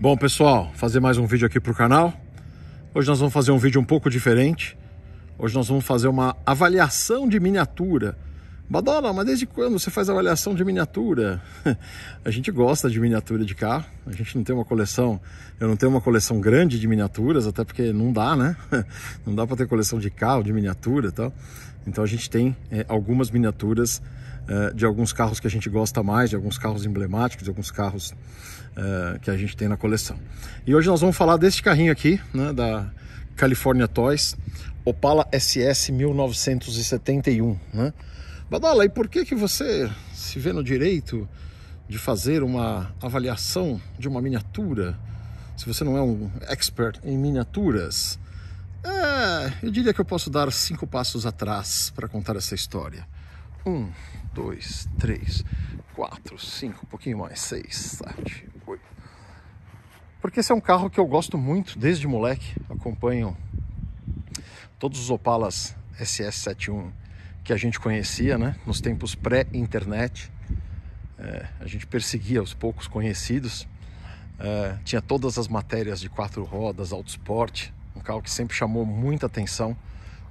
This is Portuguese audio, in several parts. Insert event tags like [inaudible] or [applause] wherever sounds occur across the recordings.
Bom pessoal, fazer mais um vídeo aqui para o canal. Hoje nós vamos fazer um vídeo um pouco diferente. Hoje nós vamos fazer uma avaliação de miniatura. Badola, mas desde quando você faz avaliação de miniatura? [laughs] a gente gosta de miniatura de carro. A gente não tem uma coleção, eu não tenho uma coleção grande de miniaturas, até porque não dá, né? [laughs] não dá para ter coleção de carro, de miniatura e tal. Então a gente tem é, algumas miniaturas eh, de alguns carros que a gente gosta mais, de alguns carros emblemáticos, de alguns carros eh, que a gente tem na coleção. E hoje nós vamos falar deste carrinho aqui, né, da California Toys, Opala SS 1971. Né? Badala, e por que, que você se vê no direito de fazer uma avaliação de uma miniatura, se você não é um expert em miniaturas? É, eu diria que eu posso dar cinco passos atrás para contar essa história. Um, dois, três, quatro, cinco, um pouquinho mais, seis, sete, porque esse é um carro que eu gosto muito desde moleque. Acompanho todos os Opalas SS71 que a gente conhecia, né? Nos tempos pré-internet. É, a gente perseguia os poucos conhecidos. É, tinha todas as matérias de quatro rodas, esporte, Um carro que sempre chamou muita atenção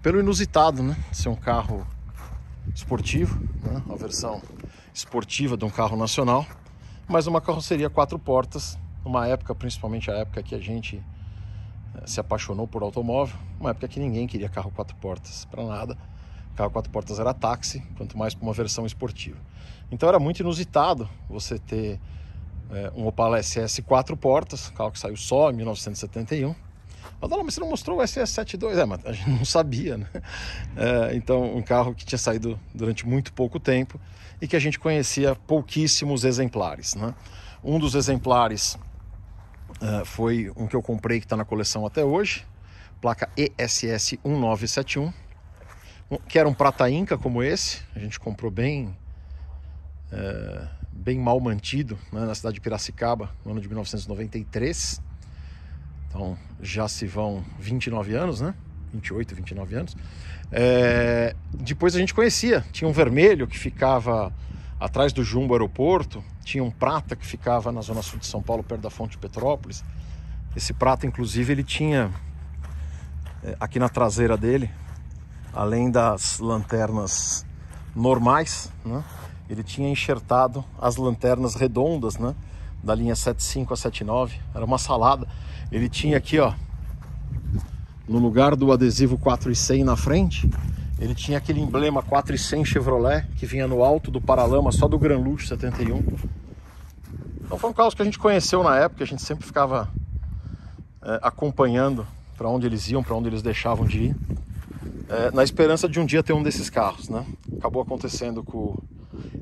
pelo inusitado, né? Ser um carro esportivo, né? Uma versão esportiva de um carro nacional. Mas uma carroceria quatro portas uma época, principalmente a época que a gente eh, se apaixonou por automóvel, uma época que ninguém queria carro quatro portas para nada. Carro quatro portas era táxi, quanto mais para uma versão esportiva. Então era muito inusitado você ter é, um Opala SS quatro portas, carro que saiu só em 1971. mas você não mostrou o SS72? É, mas a gente não sabia, né? É, [laughs] então, um carro que tinha saído durante muito pouco tempo e que a gente conhecia pouquíssimos exemplares, né? Um dos exemplares Uh, foi um que eu comprei que está na coleção até hoje, placa ESS 1971, que era um prata inca como esse, a gente comprou bem, uh, bem mal mantido né, na cidade de Piracicaba no ano de 1993. Então já se vão 29 anos, né? 28, 29 anos. É, depois a gente conhecia, tinha um vermelho que ficava atrás do Jumbo Aeroporto, tinha um prata que ficava na zona sul de São Paulo, perto da Fonte Petrópolis. Esse prata, inclusive, ele tinha é, aqui na traseira dele, além das lanternas normais, né? ele tinha enxertado as lanternas redondas, né? Da linha 75 a 79. Era uma salada. Ele tinha aqui, ó, no lugar do adesivo 4 e 100 na frente, ele tinha aquele emblema 400 Chevrolet que vinha no alto do paralama só do Gran Lux 71. Então foi um carro que a gente conheceu na época, a gente sempre ficava é, acompanhando para onde eles iam, para onde eles deixavam de ir, é, na esperança de um dia ter um desses carros, né? Acabou acontecendo com o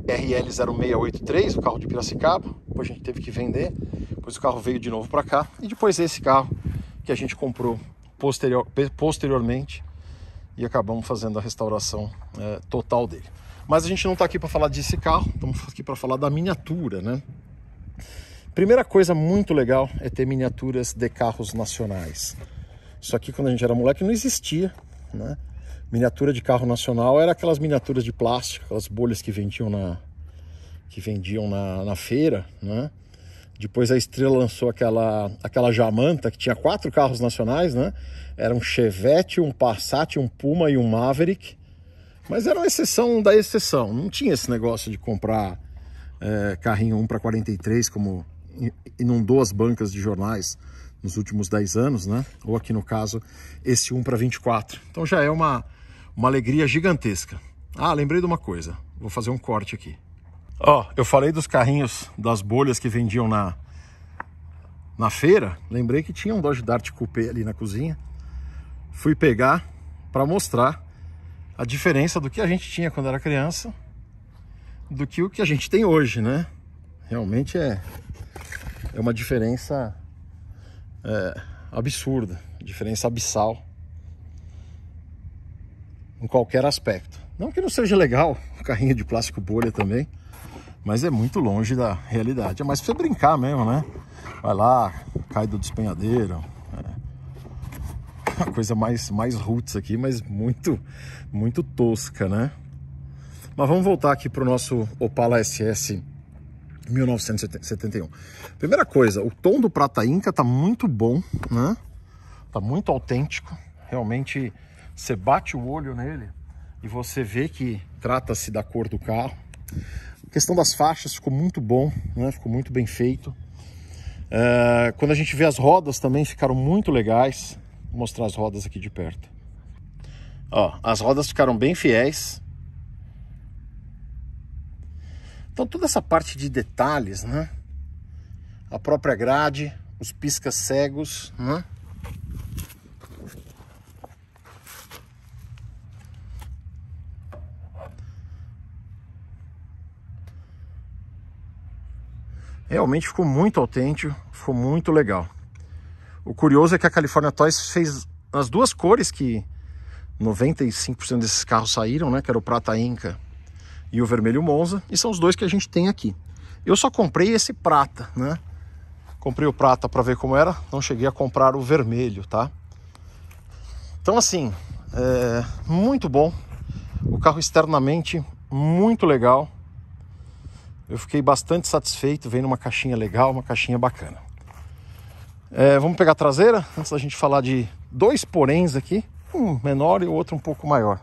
RL0683, o carro de Piracicaba, depois a gente teve que vender, depois o carro veio de novo para cá e depois esse carro que a gente comprou posterior, posteriormente e acabamos fazendo a restauração é, total dele. Mas a gente não está aqui para falar desse carro, estamos aqui para falar da miniatura, né? Primeira coisa muito legal é ter miniaturas de carros nacionais. Isso aqui, quando a gente era moleque, não existia, né? Miniatura de carro nacional era aquelas miniaturas de plástico, aquelas bolhas que vendiam na, que vendiam na, na feira, né? Depois a Estrela lançou aquela, aquela Jamanta, que tinha quatro carros nacionais, né? Era um Chevette, um Passat, um Puma e um Maverick. Mas era uma exceção da exceção. Não tinha esse negócio de comprar é, carrinho 1 para 43, como inundou as bancas de jornais nos últimos 10 anos, né? Ou aqui no caso, esse 1 para 24. Então já é uma, uma alegria gigantesca. Ah, lembrei de uma coisa. Vou fazer um corte aqui. Ó, eu falei dos carrinhos, das bolhas que vendiam na, na feira. Lembrei que tinha um Dodge Dart Coupé ali na cozinha fui pegar para mostrar a diferença do que a gente tinha quando era criança do que o que a gente tem hoje, né? Realmente é, é uma diferença é, absurda, diferença abissal em qualquer aspecto. Não que não seja legal o carrinho de plástico bolha também, mas é muito longe da realidade. É mais pra você brincar mesmo, né? Vai lá, cai do despenhadeiro, uma coisa mais, mais roots aqui, mas muito, muito tosca, né? Mas vamos voltar aqui para o nosso Opala SS 1971. Primeira coisa, o tom do Prata Inca tá muito bom, né? Tá muito autêntico. Realmente, você bate o olho nele e você vê que trata-se da cor do carro. A questão das faixas ficou muito bom, né? Ficou muito bem feito. É, quando a gente vê as rodas também ficaram muito legais. Vou mostrar as rodas aqui de perto. Ó, as rodas ficaram bem fiéis. Então toda essa parte de detalhes, né? A própria grade, os piscas cegos, né? Realmente ficou muito autêntico, ficou muito legal. O curioso é que a California Toys fez as duas cores que 95% desses carros saíram, né? Que era o prata Inca e o vermelho Monza, e são os dois que a gente tem aqui. Eu só comprei esse prata, né? Comprei o prata para ver como era, não cheguei a comprar o vermelho, tá? Então assim, é muito bom. O carro externamente muito legal. Eu fiquei bastante satisfeito, vem numa caixinha legal, uma caixinha bacana. É, vamos pegar a traseira, antes da gente falar de dois poréns aqui, um menor e o outro um pouco maior.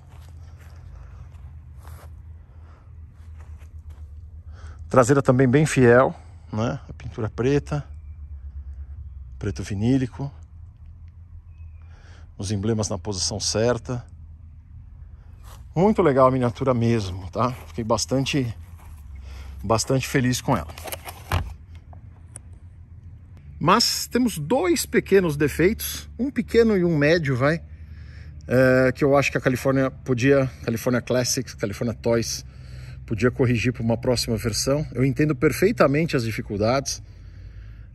Traseira também bem fiel, né? A pintura preta, preto vinílico, os emblemas na posição certa. Muito legal a miniatura mesmo, tá? Fiquei bastante, bastante feliz com ela. Mas temos dois pequenos defeitos, um pequeno e um médio, vai, é, que eu acho que a Califórnia podia, Califórnia Classics, Califórnia Toys, podia corrigir para uma próxima versão. Eu entendo perfeitamente as dificuldades.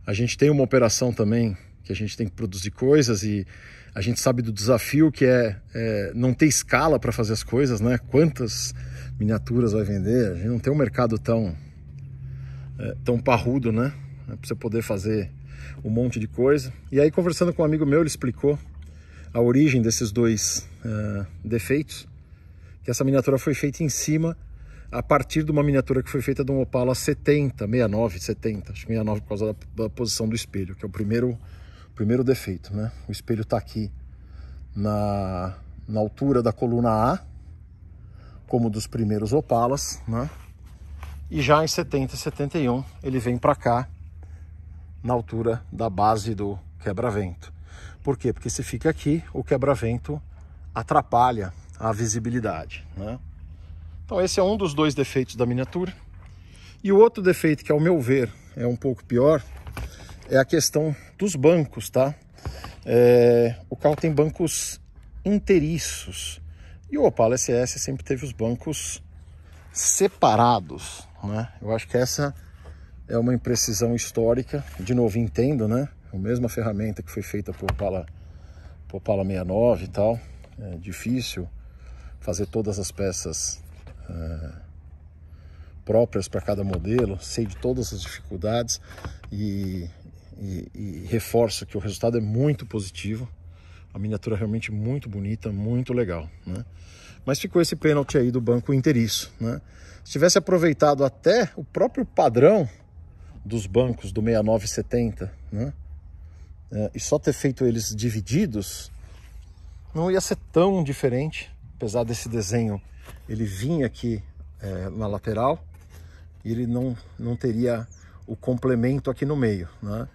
A gente tem uma operação também que a gente tem que produzir coisas e a gente sabe do desafio que é, é não ter escala para fazer as coisas, né? Quantas miniaturas vai vender? A gente não tem um mercado tão é, tão parrudo, né? É para você poder fazer um monte de coisa. E aí, conversando com um amigo meu, ele explicou a origem desses dois uh, defeitos, que essa miniatura foi feita em cima a partir de uma miniatura que foi feita de um Opala 70, 69, 70, acho que 69 por causa da, da posição do espelho, que é o primeiro, primeiro defeito, né? O espelho está aqui na, na altura da coluna A, como dos primeiros Opalas, né? E já em 70, 71, ele vem para cá na altura da base do quebra-vento. Por quê? Porque se fica aqui, o quebra-vento atrapalha a visibilidade. Né? Então esse é um dos dois defeitos da miniatura. E o outro defeito, que ao meu ver é um pouco pior, é a questão dos bancos, tá? É, o carro tem bancos inteiriços. E o Opala SS sempre teve os bancos separados, né? Eu acho que essa é uma imprecisão histórica, de novo entendo, né? A mesma ferramenta que foi feita por Opala, por Opala 69 e tal, é difícil fazer todas as peças é, próprias para cada modelo, sei de todas as dificuldades e, e, e reforço que o resultado é muito positivo, a miniatura é realmente muito bonita, muito legal, né? Mas ficou esse pênalti aí do banco inteiriço, né? Se tivesse aproveitado até o próprio padrão dos bancos do 6970, né? É, e só ter feito eles divididos não ia ser tão diferente, apesar desse desenho ele vinha aqui é, na lateral e ele não, não teria o complemento aqui no meio, né?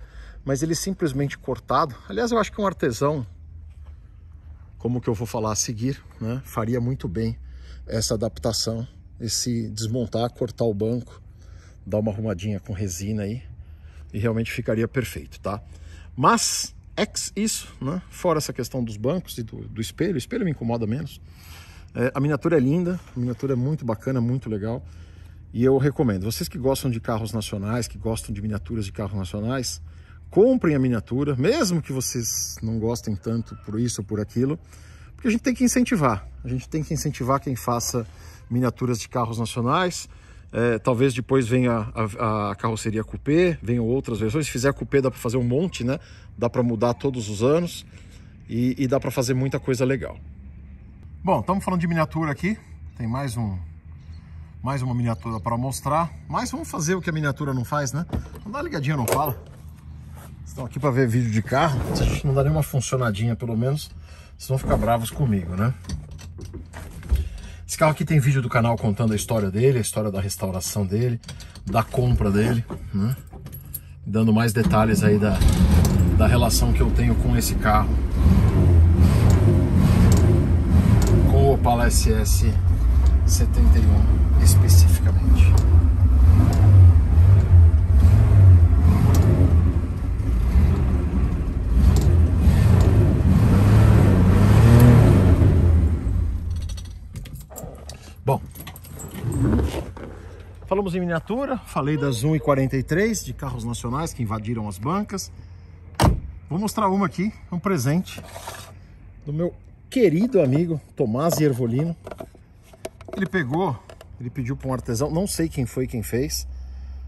Mas ele simplesmente cortado, aliás eu acho que um artesão, como que eu vou falar a seguir, né? Faria muito bem essa adaptação, esse desmontar, cortar o banco, dar uma arrumadinha com resina aí e realmente ficaria perfeito, tá? Mas, ex isso, né? Fora essa questão dos bancos e do, do espelho, o espelho me incomoda menos. É, a miniatura é linda, a miniatura é muito bacana, muito legal. E eu recomendo, vocês que gostam de carros nacionais, que gostam de miniaturas de carros nacionais, comprem a miniatura, mesmo que vocês não gostem tanto por isso ou por aquilo, porque a gente tem que incentivar. A gente tem que incentivar quem faça miniaturas de carros nacionais, é, talvez depois venha a, a, carroceria coupé, venham outras versões. Se fizer coupé, dá para fazer um monte, né? Dá para mudar todos os anos e, e dá para fazer muita coisa legal. Bom, estamos falando de miniatura aqui. Tem mais um, mais uma miniatura para mostrar. Mas vamos fazer o que a miniatura não faz, né? Não dá ligadinha, não fala. Estão aqui para ver vídeo de carro. Se a gente não dá nenhuma funcionadinha, pelo menos, vocês vão ficar bravos comigo, né? Esse carro aqui tem vídeo do canal contando a história dele, a história da restauração dele, da compra dele, né? Dando mais detalhes aí da, da relação que eu tenho com esse carro. Com o Opala SS 71 especificamente. Falamos em miniatura, falei das 1 e 43 de carros nacionais que invadiram as bancas. Vou mostrar uma aqui, um presente do meu querido amigo Tomás Ervolino. Ele pegou, ele pediu para um artesão, não sei quem foi quem fez.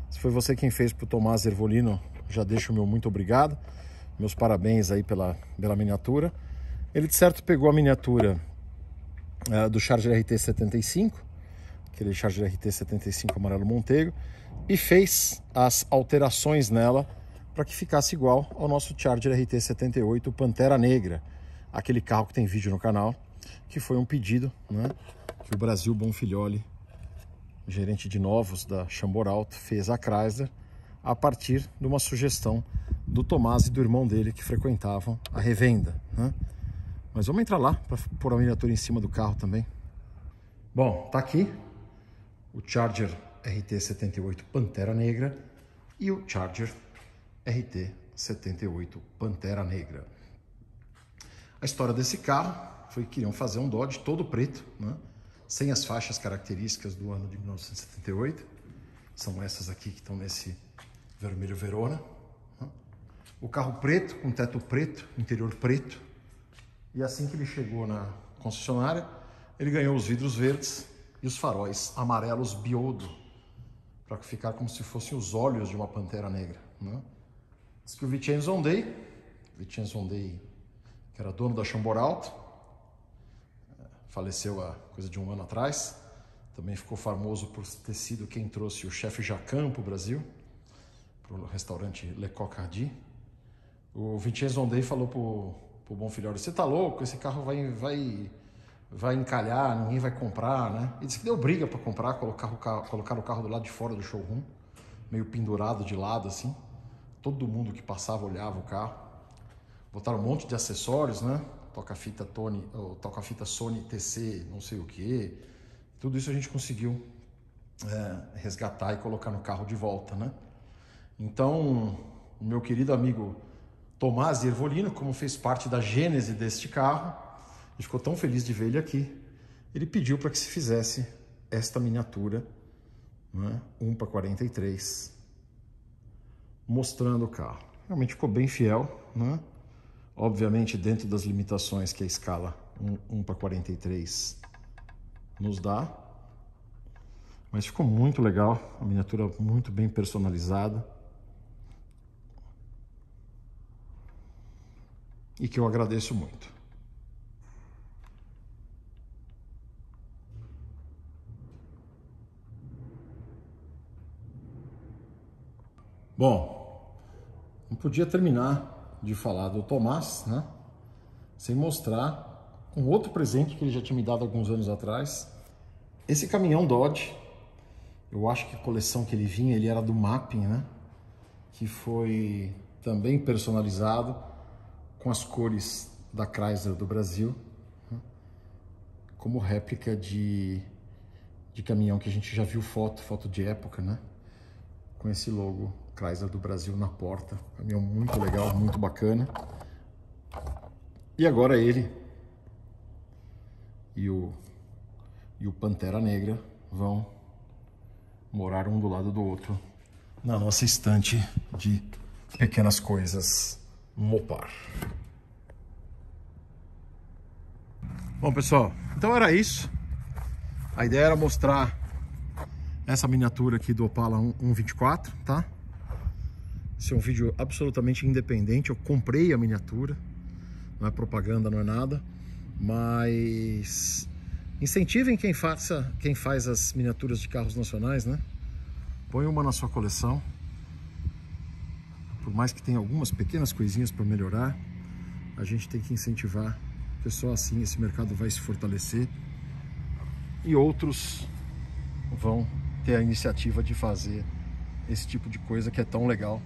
Se foi você quem fez para o Tomás Ervolino, já deixo o meu muito obrigado. Meus parabéns aí pela, pela miniatura. Ele de certo pegou a miniatura uh, do Charger RT 75 aquele Charger RT75 amarelo Monteiro, e fez as alterações nela para que ficasse igual ao nosso Charger RT78 Pantera Negra, aquele carro que tem vídeo no canal, que foi um pedido né, que o Brasil Bonfilholi, gerente de novos da Chamboralto, fez à Chrysler a partir de uma sugestão do Tomás e do irmão dele que frequentavam a revenda. Né? Mas vamos entrar lá para pôr a miniatura em cima do carro também. Bom, tá aqui o Charger RT78 Pantera Negra e o Charger RT78 Pantera Negra. A história desse carro foi que queriam fazer um Dodge todo preto, né? sem as faixas características do ano de 1978. São essas aqui que estão nesse vermelho Verona. Né. O carro preto, com teto preto, interior preto. E assim que ele chegou na concessionária, ele ganhou os vidros verdes e os faróis amarelos biodo, para ficar como se fossem os olhos de uma pantera negra. Né? Diz que o Vincenzo Ondei, Vincenzo Ondei, que era dono da Chamboralto, faleceu há coisa de um ano atrás, também ficou famoso por ter sido quem trouxe o chefe Jacan para o Brasil, para o restaurante Le Cocardi. O Vincenzo Ondei falou para o Bom Filhório, você tá louco, esse carro vai, vai vai encalhar, ninguém vai comprar, né? E disse que deu briga para comprar, colocar o, carro, colocar o carro do lado de fora do showroom, meio pendurado de lado assim. Todo mundo que passava olhava o carro. Botaram um monte de acessórios, né? Toca-fita Tony, toca-fita Sony TC, não sei o que. Tudo isso a gente conseguiu é, resgatar e colocar no carro de volta, né? Então, o meu querido amigo Tomás Irvolino, como fez parte da gênese deste carro, gente ficou tão feliz de ver ele aqui. Ele pediu para que se fizesse esta miniatura, né, 1 para 43, mostrando o carro. Realmente ficou bem fiel, né? obviamente dentro das limitações que a escala 1, 1 para 43 nos dá. Mas ficou muito legal, a miniatura muito bem personalizada. E que eu agradeço muito. Bom, não podia terminar de falar do Tomás, né? Sem mostrar um outro presente que ele já tinha me dado alguns anos atrás. Esse caminhão Dodge, eu acho que a coleção que ele vinha, ele era do Mapping, né? Que foi também personalizado com as cores da Chrysler do Brasil, né, como réplica de, de caminhão que a gente já viu foto, foto de época, né? Com esse logo Chrysler né, do Brasil na porta. Caminhão é muito legal, muito bacana. E agora ele e o, e o Pantera Negra vão morar um do lado do outro na nossa estante de pequenas coisas Mopar. Bom, pessoal, então era isso. A ideia era mostrar essa miniatura aqui do Opala 124, tá? ser um vídeo absolutamente independente. Eu comprei a miniatura, não é propaganda, não é nada, mas incentivem quem, faça, quem faz as miniaturas de carros nacionais, né? Põe uma na sua coleção, por mais que tenha algumas pequenas coisinhas para melhorar, a gente tem que incentivar, porque só assim esse mercado vai se fortalecer e outros vão ter a iniciativa de fazer esse tipo de coisa que é tão legal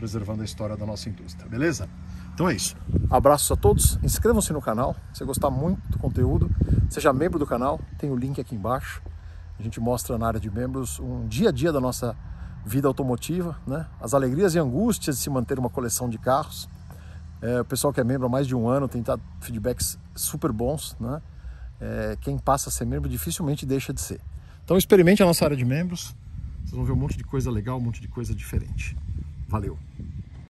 preservando a história da nossa indústria, beleza? Então é isso. Abraços a todos, inscrevam-se no canal, se gostar muito do conteúdo, seja membro do canal, tem o link aqui embaixo. A gente mostra na área de membros um dia a dia da nossa vida automotiva, né? as alegrias e angústias de se manter uma coleção de carros. É, o pessoal que é membro há mais de um ano tem dado feedbacks super bons. Né? É, quem passa a ser membro dificilmente deixa de ser. Então experimente a nossa área de membros, vocês vão ver um monte de coisa legal, um monte de coisa diferente. Valeu!